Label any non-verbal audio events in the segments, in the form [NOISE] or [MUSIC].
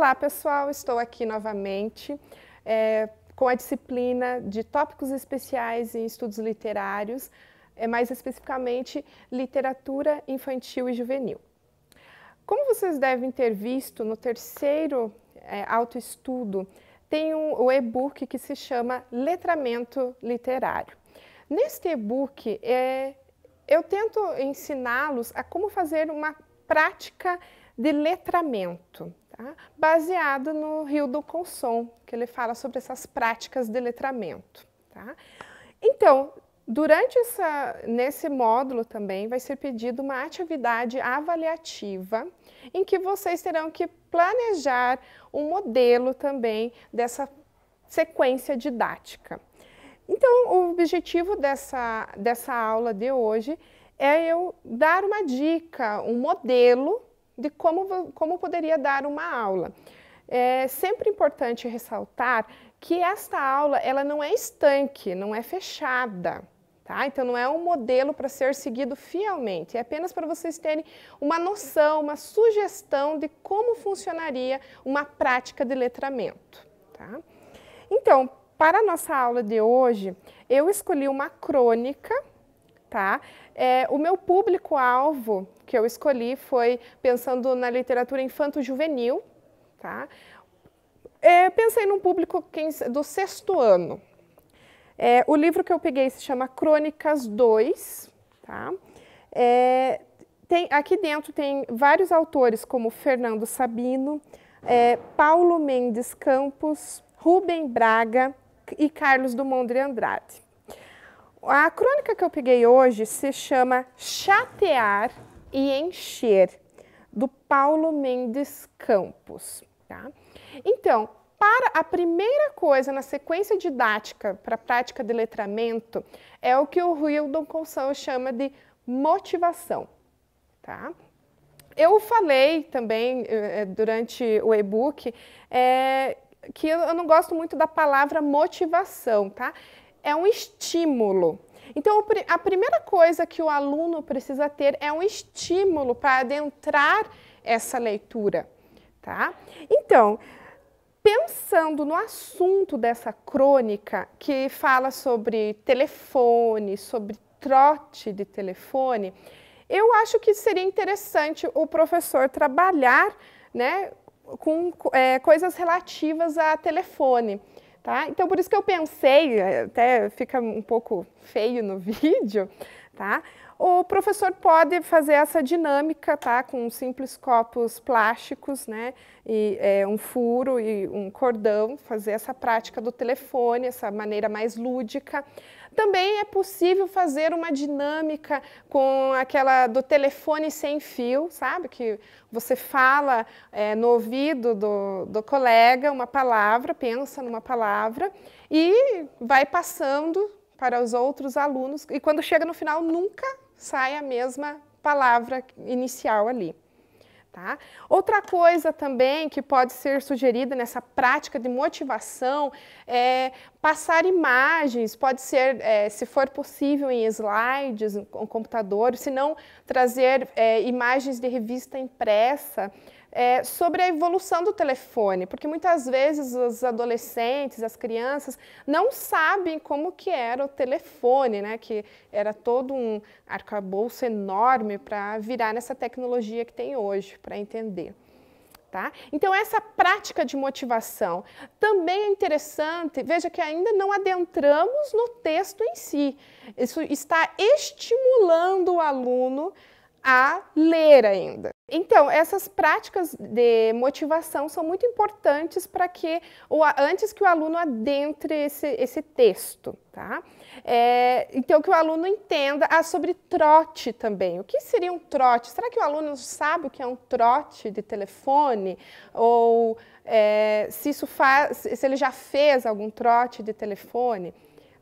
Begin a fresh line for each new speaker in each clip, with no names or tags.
Olá, pessoal, estou aqui novamente é, com a disciplina de Tópicos Especiais em Estudos Literários, é, mais especificamente Literatura Infantil e Juvenil. Como vocês devem ter visto no terceiro é, autoestudo, tem um, o e-book que se chama Letramento Literário. Neste e-book, é, eu tento ensiná-los a como fazer uma prática de letramento tá? baseado no Rio do Consom, que ele fala sobre essas práticas de letramento. Tá? Então, durante essa, nesse módulo também vai ser pedido uma atividade avaliativa em que vocês terão que planejar um modelo também dessa sequência didática. Então, o objetivo dessa, dessa aula de hoje é eu dar uma dica, um modelo de como, como poderia dar uma aula. É sempre importante ressaltar que esta aula ela não é estanque, não é fechada. Tá? Então, não é um modelo para ser seguido fielmente, é apenas para vocês terem uma noção, uma sugestão de como funcionaria uma prática de letramento. Tá? Então, para a nossa aula de hoje, eu escolhi uma crônica tá? É, o meu público-alvo que eu escolhi foi pensando na literatura infanto-juvenil, tá? É, pensei num público do sexto ano. É, o livro que eu peguei se chama Crônicas 2, tá? É, tem, aqui dentro tem vários autores como Fernando Sabino, é, Paulo Mendes Campos, Rubem Braga e Carlos Dumont de Andrade. A crônica que eu peguei hoje se chama Chatear e Encher, do Paulo Mendes Campos. Tá? Então, para a primeira coisa na sequência didática para a prática de letramento é o que o Hildon Consão chama de motivação. Tá? Eu falei também eh, eh, durante o e-book é, que eu não gosto muito da palavra motivação, tá? é um estímulo. Então, a primeira coisa que o aluno precisa ter é um estímulo para adentrar essa leitura, tá? Então, pensando no assunto dessa crônica que fala sobre telefone, sobre trote de telefone, eu acho que seria interessante o professor trabalhar, né, com é, coisas relativas a telefone. Tá? Então, por isso que eu pensei, até fica um pouco feio no [LAUGHS] vídeo, tá? O professor pode fazer essa dinâmica, tá? Com simples copos plásticos, né? E é, um furo e um cordão, fazer essa prática do telefone, essa maneira mais lúdica. Também é possível fazer uma dinâmica com aquela do telefone sem fio, sabe? Que você fala é, no ouvido do, do colega uma palavra, pensa numa palavra e vai passando para os outros alunos. E quando chega no final, nunca sai a mesma palavra inicial ali. Tá? Outra coisa também que pode ser sugerida nessa prática de motivação é passar imagens, pode ser, é, se for possível, em slides, com computador, se não, trazer é, imagens de revista impressa é, sobre a evolução do telefone, porque muitas vezes os adolescentes, as crianças, não sabem como que era o telefone, né? Que era todo um arcabouço enorme para virar nessa tecnologia que tem hoje, para entender. Tá? Então, essa prática de motivação também é interessante. Veja que ainda não adentramos no texto em si. Isso está estimulando o aluno a ler ainda. Então, essas práticas de motivação são muito importantes para que, o, antes que o aluno adentre esse, esse texto, tá? É, então, que o aluno entenda ah, sobre trote também. O que seria um trote? Será que o aluno sabe o que é um trote de telefone? Ou é, se, isso faz, se ele já fez algum trote de telefone?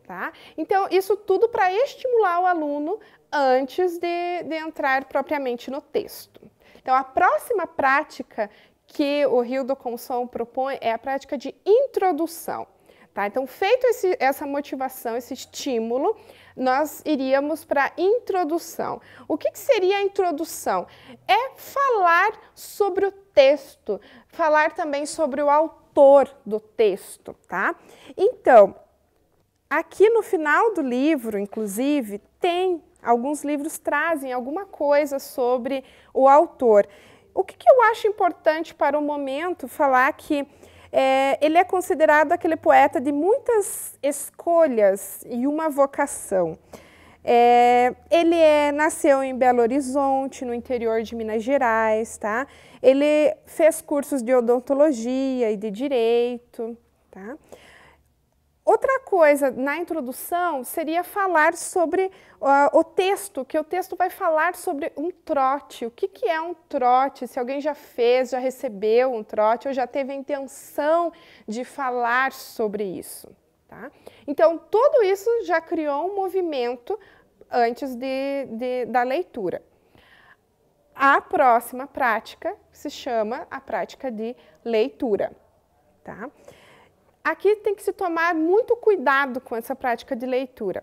Tá? Então, isso tudo para estimular o aluno antes de, de entrar propriamente no texto. Então, a próxima prática que o Rio do Consom propõe é a prática de introdução. Tá? Então, feito esse, essa motivação, esse estímulo, nós iríamos para a introdução. O que, que seria a introdução? É falar sobre o texto, falar também sobre o autor do texto, tá? Então, aqui no final do livro, inclusive, tem Alguns livros trazem alguma coisa sobre o autor. O que, que eu acho importante para o momento falar que é, ele é considerado aquele poeta de muitas escolhas e uma vocação. É, ele é, nasceu em Belo Horizonte, no interior de Minas Gerais, tá? Ele fez cursos de odontologia e de direito, tá? Outra coisa na introdução seria falar sobre uh, o texto, que o texto vai falar sobre um trote. O que, que é um trote? Se alguém já fez, já recebeu um trote ou já teve a intenção de falar sobre isso. Tá? Então, tudo isso já criou um movimento antes de, de, da leitura. A próxima prática se chama a prática de leitura. Tá? aqui tem que se tomar muito cuidado com essa prática de leitura.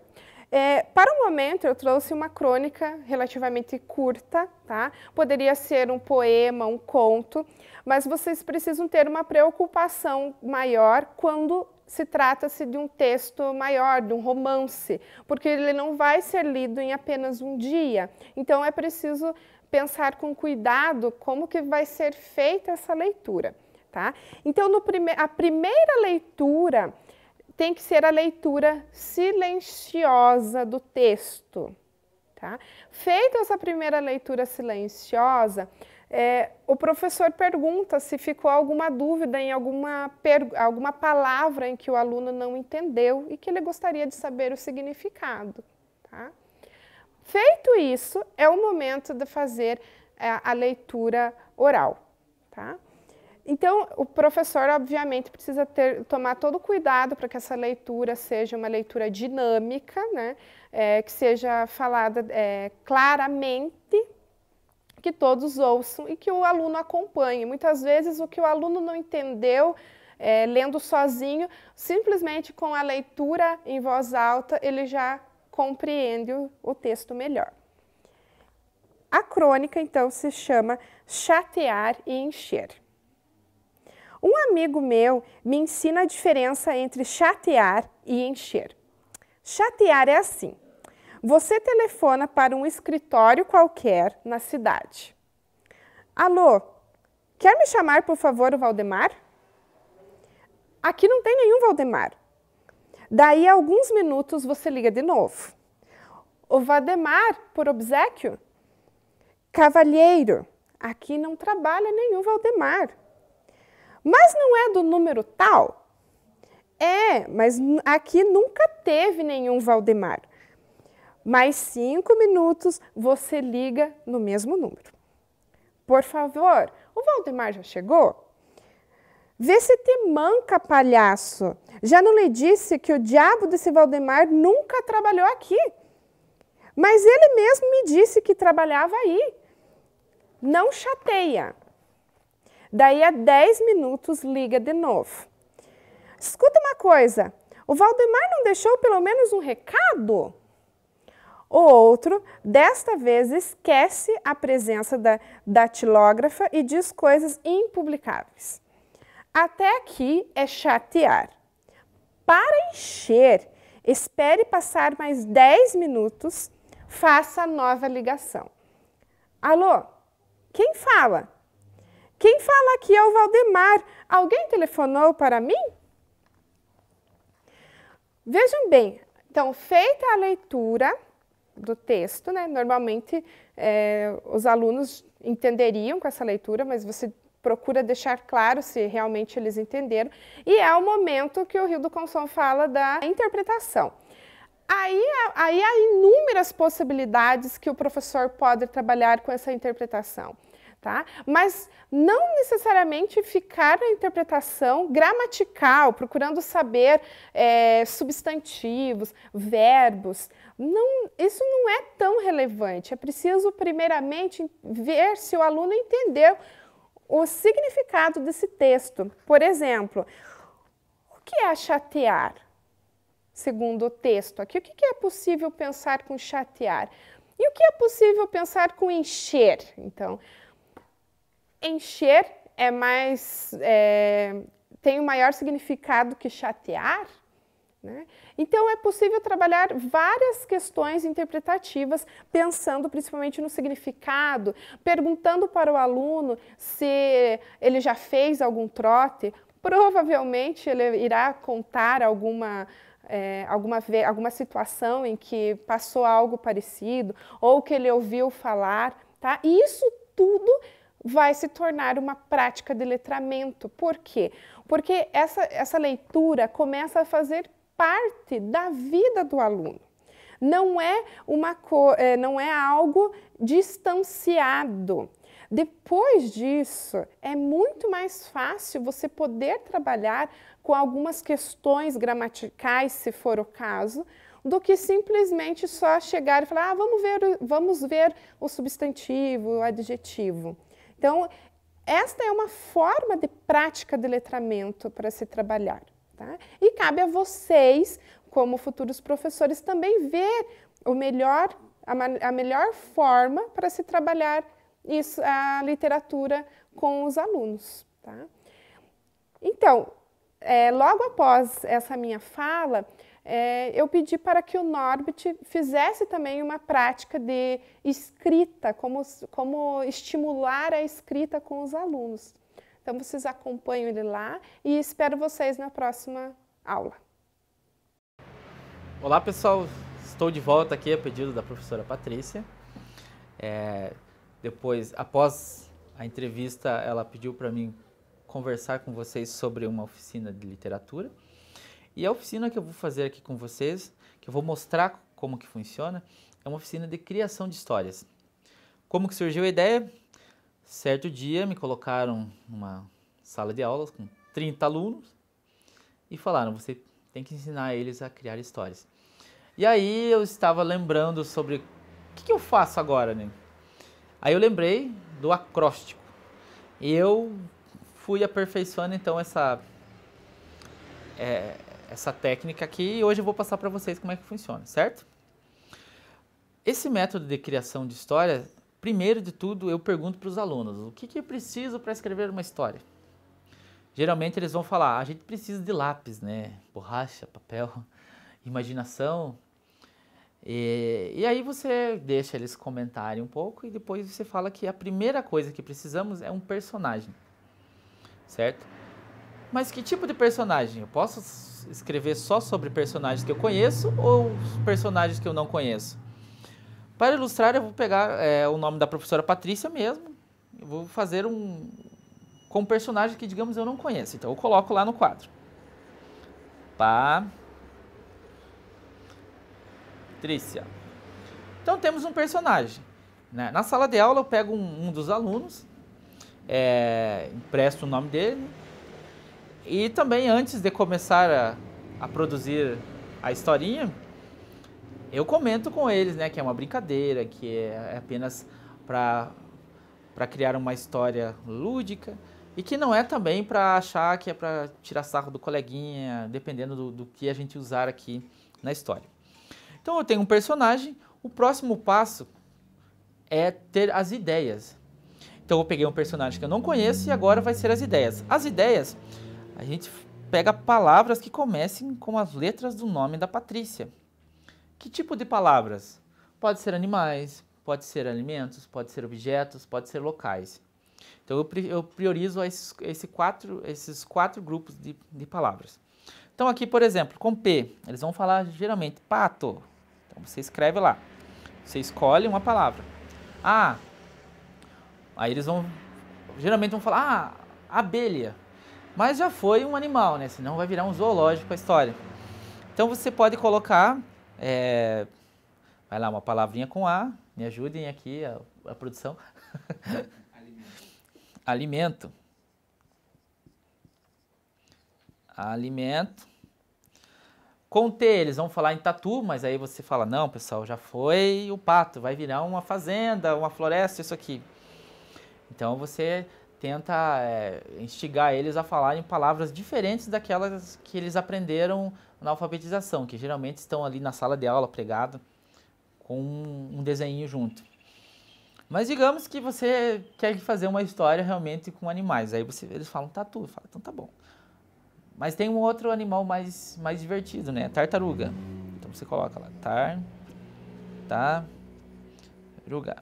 É, para o momento, eu trouxe uma crônica relativamente curta, tá? Poderia ser um poema, um conto, mas vocês precisam ter uma preocupação maior quando se trata-se de um texto maior, de um romance, porque ele não vai ser lido em apenas um dia. Então, é preciso pensar com cuidado como que vai ser feita essa leitura tá? Então, no prime a primeira leitura tem que ser a leitura silenciosa do texto, tá? Feita essa primeira leitura silenciosa, é, o professor pergunta se ficou alguma dúvida em alguma, alguma palavra em que o aluno não entendeu e que ele gostaria de saber o significado. Tá? Feito isso, é o momento de fazer é, a leitura oral. Tá? Então, o professor, obviamente, precisa ter, tomar todo o cuidado para que essa leitura seja uma leitura dinâmica, né? É, que seja falada é, claramente, que todos ouçam e que o aluno acompanhe. Muitas vezes, o que o aluno não entendeu, é, lendo sozinho, simplesmente com a leitura em voz alta, ele já compreende o, o texto melhor. A crônica, então, se chama Chatear e Encher. Um amigo meu me ensina a diferença entre chatear e encher. Chatear é assim: você telefona para um escritório qualquer na cidade. Alô, quer me chamar, por favor, o Valdemar? Aqui não tem nenhum Valdemar. Daí, alguns minutos, você liga de novo. O Valdemar, por obsequio? Cavalheiro, aqui não trabalha nenhum Valdemar. Mas não é do número tal? É, mas aqui nunca teve nenhum Valdemar. Mais cinco minutos você liga no mesmo número. Por favor, o Valdemar já chegou? Vê se te manca, palhaço. Já não lhe disse que o diabo desse Valdemar nunca trabalhou aqui. Mas ele mesmo me disse que trabalhava aí. Não chateia. Daí a 10 minutos liga de novo. Escuta uma coisa, o Valdemar não deixou pelo menos um recado? O outro, desta vez, esquece a presença da datilógrafa e diz coisas impublicáveis. Até aqui é chatear. Para encher, espere passar mais 10 minutos, faça a nova ligação. Alô? Quem fala? Quem fala aqui é o Valdemar. Alguém telefonou para mim? Vejam bem, então, feita a leitura do texto, né, normalmente é, os alunos entenderiam com essa leitura, mas você procura deixar claro se realmente eles entenderam, e é o momento que o Rio do Consom fala da interpretação. Aí, aí há inúmeras possibilidades que o professor pode trabalhar com essa interpretação tá? Mas não necessariamente ficar na interpretação gramatical, procurando saber é, substantivos, verbos. Não, isso não é tão relevante. É preciso, primeiramente, ver se o aluno entendeu o significado desse texto. Por exemplo, o que é chatear? Segundo o texto aqui, o que é possível pensar com chatear? E o que é possível pensar com encher? Então, encher é mais é, tem o um maior significado que chatear? Né? Então, é possível trabalhar várias questões interpretativas, pensando principalmente no significado, perguntando para o aluno se ele já fez algum trote. Provavelmente ele irá contar alguma, é, alguma, alguma situação em que passou algo parecido ou que ele ouviu falar. Tá? E isso tudo vai se tornar uma prática de letramento. Por quê? Porque essa, essa leitura começa a fazer parte da vida do aluno. Não é, uma é, não é algo distanciado. Depois disso, é muito mais fácil você poder trabalhar com algumas questões gramaticais, se for o caso, do que simplesmente só chegar e falar, ah, vamos ver, vamos ver o substantivo, o adjetivo. Então, esta é uma forma de prática de letramento para se trabalhar. Tá? E cabe a vocês, como futuros professores, também ver o melhor, a, a melhor forma para se trabalhar isso, a literatura com os alunos. Tá? Então, é, logo após essa minha fala, é, eu pedi para que o Norbit fizesse também uma prática de escrita, como, como estimular a escrita com os alunos. Então, vocês acompanham ele lá e espero vocês na próxima aula.
Olá, pessoal. Estou de volta aqui a pedido da professora Patrícia. É, depois, após a entrevista, ela pediu para mim conversar com vocês sobre uma oficina de literatura. E a oficina que eu vou fazer aqui com vocês, que eu vou mostrar como que funciona, é uma oficina de criação de histórias. Como que surgiu a ideia? Certo dia me colocaram numa sala de aulas com 30 alunos e falaram, você tem que ensinar eles a criar histórias. E aí eu estava lembrando sobre o que, que eu faço agora, né? Aí eu lembrei do acróstico. E eu fui aperfeiçoando então essa, é, essa técnica aqui e hoje eu vou passar para vocês como é que funciona, certo? Esse método de criação de história, primeiro de tudo, eu pergunto para os alunos, o que, que preciso para escrever uma história? Geralmente eles vão falar, ah, a gente precisa de lápis, né? Borracha, papel, [LAUGHS] imaginação. E, e aí você deixa eles comentarem um pouco e depois você fala que a primeira coisa que precisamos é um personagem, certo? Mas que tipo de personagem? Eu posso escrever só sobre personagens que eu conheço ou personagens que eu não conheço? Para ilustrar, eu vou pegar é, o nome da professora Patrícia mesmo. Eu vou fazer um com um personagem que, digamos, eu não conheço. Então, eu coloco lá no quadro. Tá? Patrícia. Então, temos um personagem. Né? Na sala de aula, eu pego um, um dos alunos, é, empresto o nome dele e também antes de começar a, a produzir a historinha, eu comento com eles, né, que é uma brincadeira, que é, é apenas para para criar uma história lúdica e que não é também para achar que é para tirar sarro do coleguinha, dependendo do, do, que a gente usar aqui na história. Então eu tenho um personagem, o próximo passo é ter as ideias. Então eu peguei um personagem que eu não conheço e agora vai ser as ideias. As ideias a gente pega palavras que comecem com as letras do nome da Patrícia. Que tipo de palavras? Pode ser animais, pode ser alimentos, pode ser objetos, pode ser locais. Então eu priorizo esses, esses, quatro, esses quatro grupos de, de palavras. Então aqui, por exemplo, com P, eles vão falar geralmente pato. Então você escreve lá. Você escolhe uma palavra. Ah, aí eles vão, geralmente vão falar ah, abelha. Mas já foi um animal, né? Senão vai virar um zoológico a história. Então você pode colocar, é, vai lá uma palavrinha com A, me ajudem aqui a, a produção. Alimento. [LAUGHS] Alimento. Alimento. Com T, eles vão falar em tatu, mas aí você fala, não, pessoal, já foi o pato, vai virar uma fazenda, uma floresta, isso aqui. Então você tenta é, instigar eles a falarem palavras diferentes daquelas que eles aprenderam na alfabetização, que geralmente estão ali na sala de aula pregado com um desenho junto. Mas digamos que você quer fazer uma história realmente com animais, aí você, eles falam tatu, tudo, então tá bom. Mas tem um outro animal mais, mais divertido, né? Tartaruga. Então você coloca lá, tar, tá, ruga.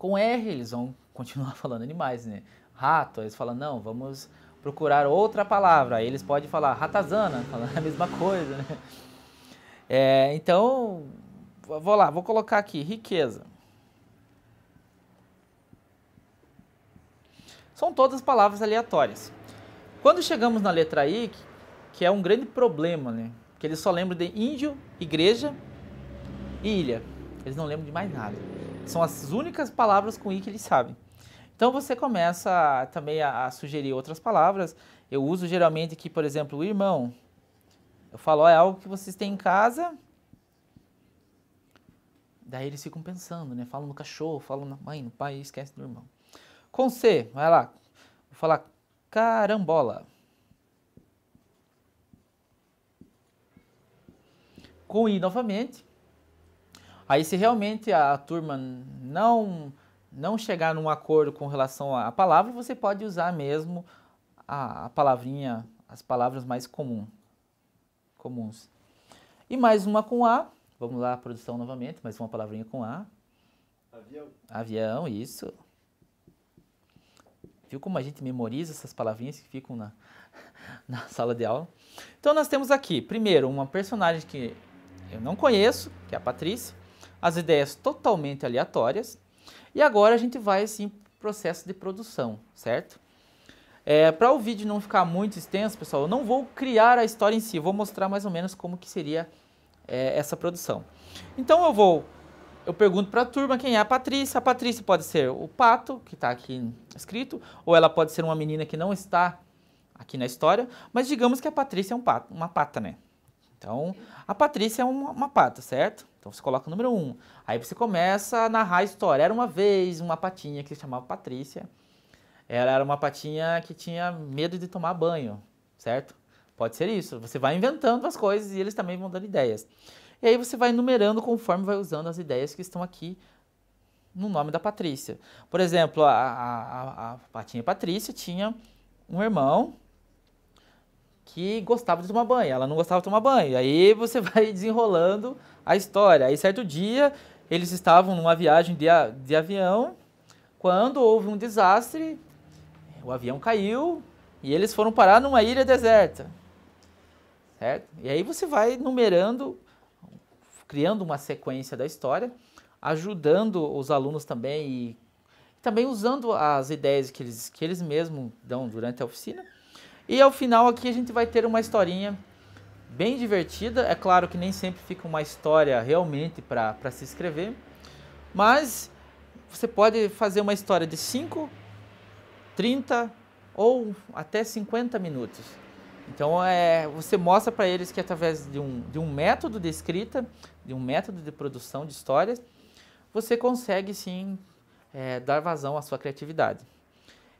Com R eles vão [LAUGHS] continuar falando animais, né? Rato, eles falam, não, vamos procurar outra palavra. Aí eles podem falar ratazana, [LAUGHS] falando a mesma coisa, né? É, então, vou lá, vou colocar aqui, riqueza. São todas palavras aleatórias. Quando chegamos na letra I, que é um grande problema, né? Que eles só lembram de índio, igreja e ilha. Eles não lembram de mais nada. São as únicas palavras com i que eles sabem. Então você começa também a, a sugerir outras palavras. Eu uso geralmente aqui, por exemplo, o irmão. Eu falo, é algo que vocês têm em casa. Daí eles ficam pensando, né? Falam no cachorro, falam na mãe, no pai, esquece do irmão. Com C, vai lá. Vou falar carambola. Com I novamente. Aí se realmente a turma não não chegar num acordo com relação à palavra, você pode usar mesmo a, a palavrinha, as palavras mais comum, comuns. E mais uma com A. Vamos lá, produção novamente, mais uma palavrinha com A. Avião. Avião, isso. Viu como a gente memoriza essas palavrinhas que ficam na, [LAUGHS] na sala de aula? Então nós temos aqui, primeiro, uma personagem que eu não conheço, que é a Patrícia as ideias totalmente aleatórias. E agora a gente vai assim processo de produção, certo? É, para o vídeo não ficar muito extenso, pessoal, eu não vou criar a história em si, vou mostrar mais ou menos como que seria é, essa produção. Então eu vou, eu pergunto para a turma quem é a Patrícia. A Patrícia pode ser o Pato, que está aqui escrito, ou ela pode ser uma menina que não está aqui na história, mas digamos que a Patrícia é um pato, uma pata, né? Então, a Patrícia é uma, uma pata, certo? Então você coloca o número 1. Um. Aí você começa a narrar a história. Era uma vez uma patinha que se chamava Patrícia. Ela era uma patinha que tinha medo de tomar banho, certo? Pode ser isso. Você vai inventando as coisas e eles também vão dando ideias. E aí você vai numerando conforme vai usando as ideias que estão aqui no nome da Patrícia. Por exemplo, a, a, a patinha Patrícia tinha um irmão que gostava de tomar banho, ela não gostava de tomar banho. Aí você [LAUGHS] vai desenrolando a história. Aí certo dia eles estavam numa viagem de, de avião quando houve um desastre, o avião caiu e eles foram parar numa ilha deserta. Certo? E aí você vai numerando, criando uma sequência da história, ajudando os alunos também e também usando as ideias que eles, que eles mesmos dão durante a oficina e ao final aqui a gente vai ter uma historinha bem divertida. É claro que nem sempre fica uma história realmente para se escrever, mas você pode fazer uma história de 5, 30 ou até 50 minutos. Então é, você mostra para eles que através de um, de um método de escrita, de um método de produção de histórias, você consegue sim é, dar vazão à sua criatividade.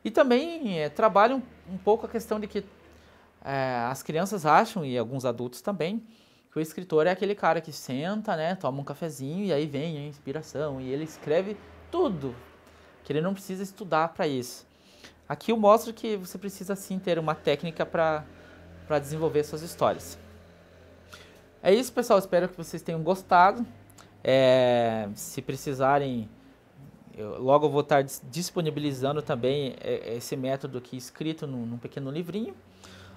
E também é, trabalha um, um, pouco a questão de que é, as crianças acham, e alguns adultos também, que o escritor é aquele cara que senta, né, toma um cafezinho e aí vem a inspiração e ele escreve tudo, que ele não precisa estudar para isso. Aqui eu mostro que você precisa sim ter uma técnica para desenvolver suas histórias. É isso, pessoal. Espero que vocês tenham gostado. É, se precisarem eu, logo vou estar disponibilizando também é, é, esse método aqui escrito num, num pequeno livrinho.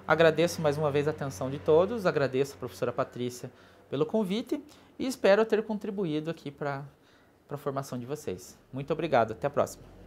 Agradeço mais uma vez a atenção de todos, agradeço a professora Patrícia pelo convite e espero ter contribuído aqui para a formação de vocês. Muito obrigado, até a próxima.